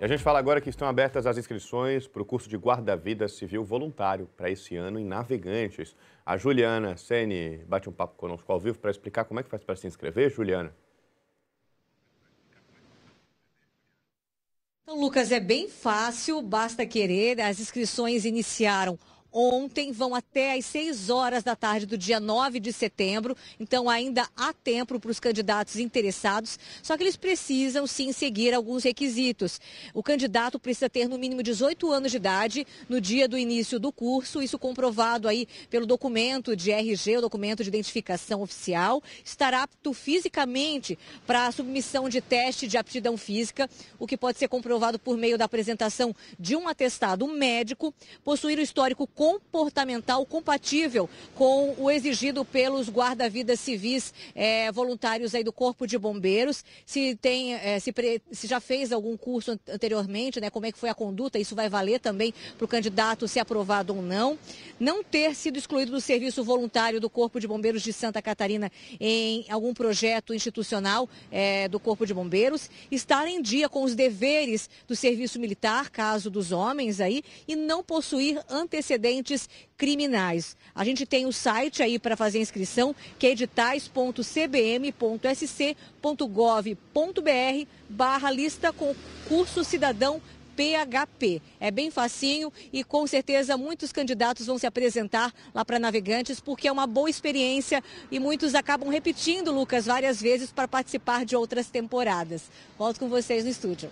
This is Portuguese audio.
E a gente fala agora que estão abertas as inscrições para o curso de Guarda-Vida Civil Voluntário para esse ano em Navegantes. A Juliana Sene bate um papo conosco ao vivo para explicar como é que faz para se inscrever, Juliana. Então, Lucas, é bem fácil, basta querer. As inscrições iniciaram ontem, vão até às 6 horas da tarde do dia 9 de setembro. Então, ainda há tempo para os candidatos interessados, só que eles precisam sim seguir alguns requisitos. O candidato precisa ter no mínimo 18 anos de idade no dia do início do curso, isso comprovado aí pelo documento de RG, o documento de identificação oficial, estar apto fisicamente para a submissão de teste de aptidão física, o que pode ser comprovado por meio da apresentação de um atestado médico, possuir o histórico comportamental compatível com o exigido pelos guarda-vidas civis é, voluntários aí do Corpo de Bombeiros. Se tem, é, se, pre, se, já fez algum curso anteriormente, né, como é que foi a conduta, isso vai valer também para o candidato se aprovado ou não. Não ter sido excluído do serviço voluntário do Corpo de Bombeiros de Santa Catarina em algum projeto institucional é, do Corpo de Bombeiros. Estar em dia com os deveres do serviço militar, caso dos homens aí, e não possuir antecedentes criminais. A gente tem o site aí para fazer inscrição, que é editais.cbm.sc.gov.br barra lista concurso cidadão PHP. É bem facinho e com certeza muitos candidatos vão se apresentar lá para navegantes porque é uma boa experiência e muitos acabam repetindo, Lucas, várias vezes para participar de outras temporadas. Volto com vocês no estúdio.